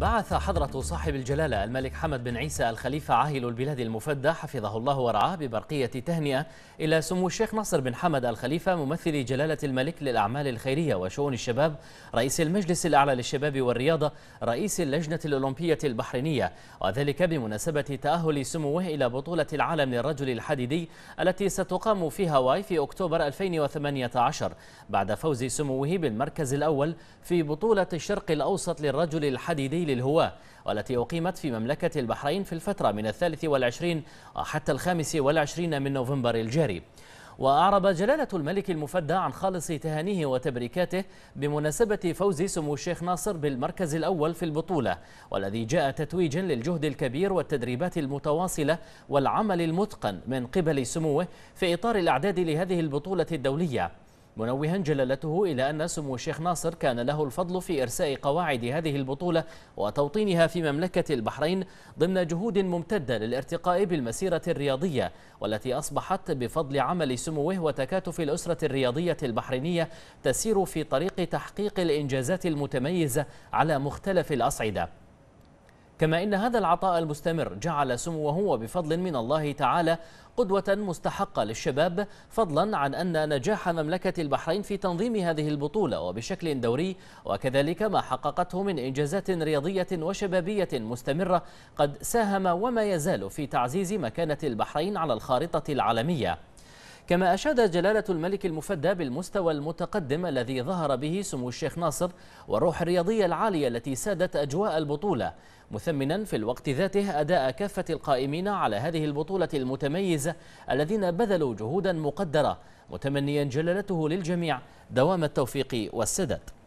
بعث حضرة صاحب الجلالة الملك حمد بن عيسى الخليفة عاهل البلاد المفدى حفظه الله ورعاه ببرقية تهنئة إلى سمو الشيخ ناصر بن حمد الخليفة ممثل جلالة الملك للأعمال الخيرية وشؤون الشباب رئيس المجلس الأعلى للشباب والرياضة رئيس اللجنة الأولمبية البحرينية وذلك بمناسبة تأهل سموه إلى بطولة العالم للرجل الحديدي التي ستقام في هاواي في أكتوبر 2018 بعد فوز سموه بالمركز الأول في بطولة الشرق الأوسط للرجل الحديدي للهواة والتي أقيمت في مملكة البحرين في الفترة من الثالث والعشرين حتى الخامس والعشرين من نوفمبر الجاري وأعرب جلالة الملك المفدى عن خالص تهانيه وتبريكاته بمناسبة فوز سمو الشيخ ناصر بالمركز الأول في البطولة والذي جاء تتويجا للجهد الكبير والتدريبات المتواصلة والعمل المتقن من قبل سموه في إطار الأعداد لهذه البطولة الدولية منوها جلالته إلى أن سمو الشيخ ناصر كان له الفضل في إرساء قواعد هذه البطولة وتوطينها في مملكة البحرين ضمن جهود ممتدة للارتقاء بالمسيرة الرياضية والتي أصبحت بفضل عمل سموه وتكاتف الأسرة الرياضية البحرينية تسير في طريق تحقيق الإنجازات المتميزة على مختلف الأصعدة كما إن هذا العطاء المستمر جعل سموه بفضل من الله تعالى قدوة مستحقة للشباب فضلا عن أن نجاح مملكة البحرين في تنظيم هذه البطولة وبشكل دوري وكذلك ما حققته من إنجازات رياضية وشبابية مستمرة قد ساهم وما يزال في تعزيز مكانة البحرين على الخارطة العالمية كما أشاد جلالة الملك المفدى بالمستوى المتقدم الذي ظهر به سمو الشيخ ناصر والروح الرياضية العالية التي سادت أجواء البطولة مثمنا في الوقت ذاته أداء كافة القائمين على هذه البطولة المتميزة الذين بذلوا جهودا مقدرة متمنيا جلالته للجميع دوام التوفيق والسداد